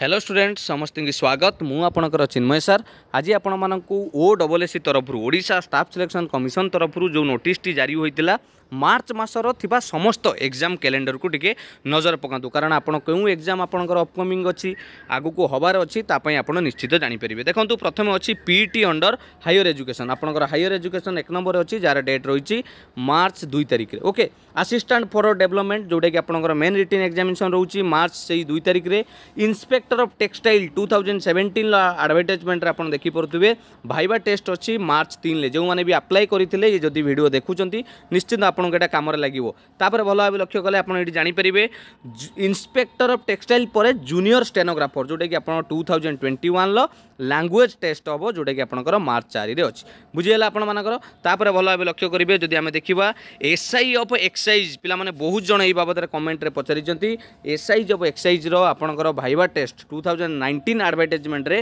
hello student समस्त स्वागत मु आपणकर चिन्मय सर आज आपण मूँ ओ डबल एस सी तरफ ओडा स्टाफ सिलेक्शन कमिशन तरफ जो नोटिस टी जारी होता ମାର୍ଚ୍ଚ ମାସର ଥିବା ସମସ୍ତ ଏକ୍ଜାମ୍ କ୍ୟାଲେଣ୍ଡରକୁ ଟିକେ ନଜର ପକାନ୍ତୁ କାରଣ ଆପଣ କେଉଁ ଏକ୍ଜାମ୍ ଆପଣଙ୍କର ଅପକମିଂ ଅଛି ଆଗକୁ ହେବାର ଅଛି ତା ପାଇଁ ଆପଣ ନିଶ୍ଚିତ ଜାଣିପାରିବେ ଦେଖନ୍ତୁ ପ୍ରଥମେ ଅଛି ପିଇଟି ଅଣ୍ଡର ହାଇଅର ଏଜୁକେସନ୍ ଆପଣଙ୍କର ହାଇଅର ଏଜୁକେସନ୍ ଏକ ନମ୍ବର ଅଛି ଯାହାର ଡେଟ୍ ରହିଛି ମାର୍ଚ୍ଚ ଦୁଇ ତାରିଖରେ ଓକେ ଆସିଷ୍ଟାଣ୍ଟ ଫର ଡେଭଲପମେଣ୍ଟ ଯେଉଁଟାକି ଆପଣଙ୍କର ମେନ୍ ରିଟିନ୍ ଏକ୍ଜାମିନେସନ୍ ରହୁଛି ମାର୍ଚ୍ଚ ସେଇ ଦୁଇ ତାରିଖରେ inspector of textile two thousand seventeen advertisement आप देखिपे भाइबा टेस्ट अच्छी मार्च तीन जो मैंने भी आप्लाय करते ये जदि भिड देखुं निश्चिंत आप ଆପଣଙ୍କୁ ଏଇଟା କାମରେ ଲାଗିବ ତାପରେ ଭଲ ଭାବେ ଲକ୍ଷ୍ୟ କଲେ ଆପଣ ଏଠି ଜାଣିପାରିବେ ଇନ୍ସପେକ୍ଟର ଅଫ୍ ଟେକ୍ସଟାଇଲ୍ ପରେ ଜୁନିୟର ଷ୍ଟେନୋଗ୍ରାଫର ଯେଉଁଟାକି ଆପଣ ଟୁ ଥାଉଜେଣ୍ଡ ଟ୍ୱେଣ୍ଟି ୱାନ୍ର ଲାଙ୍ଗୁଏଜ୍ ଟେଷ୍ଟ ହେବ ଯେଉଁଟାକି ଆପଣଙ୍କର ମାର୍ଚ୍ଚ ଚାରିରେ ଅଛି ବୁଝିଗଲା ଆପଣମାନଙ୍କର ତାପରେ ଭଲ ଭାବେ ଲକ୍ଷ୍ୟ କରିବେ ଯଦି ଆମେ ଦେଖିବା ଏସ୍ଆଇ ଅଫ୍ ଏକ୍ସାଇଜ୍ ପିଲାମାନେ ବହୁତ ଜଣ ଏଇ ବାବଦରେ କମେଣ୍ଟରେ ପଚାରିଛନ୍ତି ଏସ୍ଆଇଜ୍ ଅଫ୍ ଏକ୍ସାଇଜ୍ର ଆପଣଙ୍କର viva test two thousand nineteen ଆଡ଼ଭାର୍ଟାଇଜମେଣ୍ଟରେ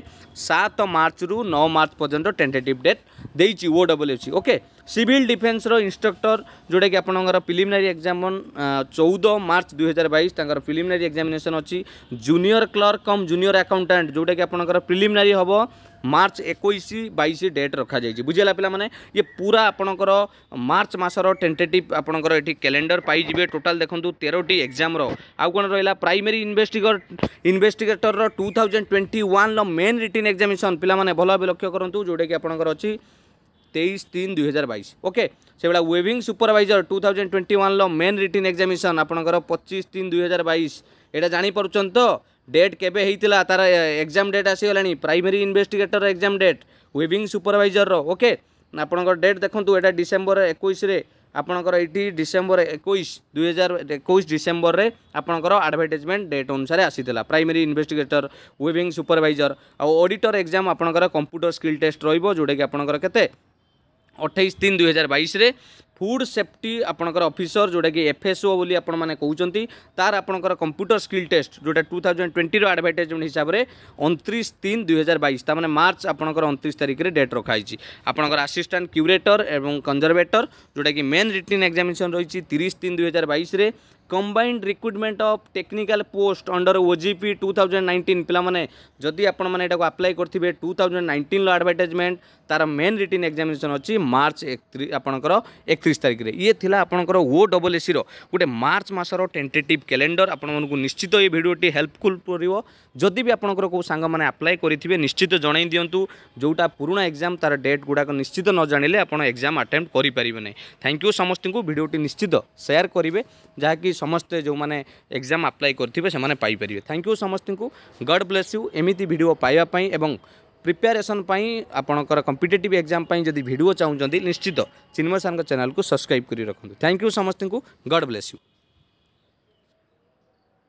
ସାତ ମାର୍ଚ୍ଚରୁ ନଅ ମାର୍ଚ୍ଚ ପର୍ଯ୍ୟନ୍ତ ଟେଣ୍ଟେଟିଭ୍ ଡେଟ୍ ଦେଇଛି ଓ ଡବ୍ଲ୍ୟୁସି ଓକେ ସିଭିଲ୍ ଡିଫେନ୍ସର ଇନ୍ଷ୍ଟ୍ରକ୍ଟର ଯେଉଁଟା ଯେଉଁଟାକି ଆପଣଙ୍କର ପ୍ରିଲିମିନାରୀ ଏକ୍ଜାମ୍ ଚଉଦ ମାର୍ଚ୍ଚ ଦୁଇହଜାର ବାଇଶ ତାଙ୍କର ପ୍ରିଲିମିନାରୀ ଏକ୍ଜାମିନେସନ୍ ଅଛି junior clerk cum junior accountant ଯେଉଁଟାକି ଆପଣଙ୍କର ପ୍ରିଲିମିନାରୀ ହେବ ମାର୍ଚ୍ଚ ଏକୋଇଶ ବାଇଶ ଡେଟ୍ ରଖାଯାଇଛି ବୁଝିଲା ପିଲାମାନେ ଇଏ ପୁରା ଆପଣଙ୍କର ମାର୍ଚ୍ଚ ମାସର ଟେଣ୍ଟେଟିଭ୍ ଆପଣଙ୍କର ଏଠି କ୍ୟାଲେଣ୍ଡର ପାଇଯିବେ ଟୋଟାଲ୍ ଦେଖନ୍ତୁ ତେରଟି ଏକ୍ଜାମ୍ର ଆଉ କ'ଣ ରହିଲା ପ୍ରାଇମେରୀ ଇନଭେଷ୍ଟିଗର ଇନଭେଷ୍ଟିଗେଟର୍ର ଟୁ ଥାଉଜେଣ୍ଡ ଟ୍ୱେଣ୍ଟି ୱାନ୍ର ମେନ୍ ରିଟିନ୍ ଏକ୍ଜାମିନେସନ୍ ପିଲାମାନେ ଭଲ ଭାବେ ଲକ୍ଷ୍ୟ କରନ୍ତୁ ଯେଉଁଟାକି ଆପଣଙ୍କର ଅଛି তেইশ তিন দুই হাজার বাইশ ওকে সেভাবে weaving supervisor two thousand twenty ওয়ানর মেন রিটিନ୍ এক্সামিনেসନ୍ আপনার পঁচিশ তিন দুই হাজার বাইশ এটা জাঁপারুচ্ছেন তো ডেট কেবে হয়েছিল তার এক্সাম ডেট আসিগলা primary investigator exam date weaving supervisor okay আপনার ডেট দেখুন এটা ডিসেম্বর একুশে আপনার এইটি ডিসেম্বর একুশ দুই হাজার একুশ ডিসেম্বরের আপনার আডভার্টাইজমেন্ট ডেট অনুসারে আসিলা primary investigator weaving supervisor auditor exam আপনার কম্পুটর স্কিল টেস্ট রহব যেটা কি আপনার কেতে ଅଠେଇଶ ତିନି ଦୁଇ ହଜାର ବାଇଶରେ ফুড সেফটি আপনার অফিসর যেটাকি এফএসও বলে আপনার কৌন তার আপনার কম্পুটর স্কিল টেস্ট যেটা টু থাউজেন্ড টোয়েন্টির আডভার্টাইজমেন্ট হিসাবে অনত্রিশ তিন দুই হাজার বাইশ তার মানে মার্চ আপনার অনত্রিশ তারিখের ডেট রখা হয়েছে আপনার আসিষ্টাট ক্যুরেটর এবং কনজরভেটর যেটাকি মেন রিটিন এক্সামিনেসন রয়েছে তিরিশ তিন দুই হাজার বাইশে combined recruitment of technical post under OGP two thousand nineteen পিলামানে যদি আপনার মানে এটা আপ্লাই করবে টু থাউজেন্ড নাইন্টিনর আডভার্টাইজমেন্ট তার মেন রিটিন এক্সামিনেসন অছি মার্চ আপনার একত্রিশ তারিখে ইয়ে লা আপনার ও ডবল এসির গোটে মার্চ মাসর টেন্টেটিভ ক্যালেন্ডর আপনার নিশ্চিত এই ভিডিওটি হেল্পফুল করব যদি বি আপনার কেউ সাং মানে আপ্লাই করে নিশ্চিত জনাই দিও যেটা পুরোনা এক্সাম তার ডেট গুড়া নিশ্চিত ন জাঁলে আপনার এক্সাম আটেম্প্ট করে পারবে না থ্যাংক ইউ সমস্ত ভিডিওটি নিশ্চিত সেয়ার করবে যা কি ସମସ୍ତେ ଯେଉଁମାନେ ଏକ୍ଜାମ୍ ଆପ୍ଲାଏ କରିଥିବେ ସେମାନେ ପାଇପାରିବେ ଥ୍ୟାଙ୍କ ୟୁ ସମସ୍ତଙ୍କୁ ଗଡ଼ ବ୍ଲେସ୍ ୟୁ ଏମିତି ଭିଡ଼ିଓ ପାଇବା ପାଇଁ ଏବଂ ପ୍ରିପାରେସନ୍ ପାଇଁ ଆପଣଙ୍କର କମ୍ପିଟେଟିଭ୍ ଏକ୍ଜାମ୍ ପାଇଁ ଯଦି ଭିଡ଼ିଓ ଚାହୁଁଛନ୍ତି ନିଶ୍ଚିତ ଚିନ୍ମୟ ସାର୍ଙ୍କ ଚ୍ୟାନେଲ୍କୁ ସବସ୍କ୍ରାଇବ୍ କରି ରଖନ୍ତୁ ଥ୍ୟାଙ୍କ ୟୁ ସମସ୍ତଙ୍କୁ ଗଡ଼ ବ୍ଲେସ୍ ୟୁ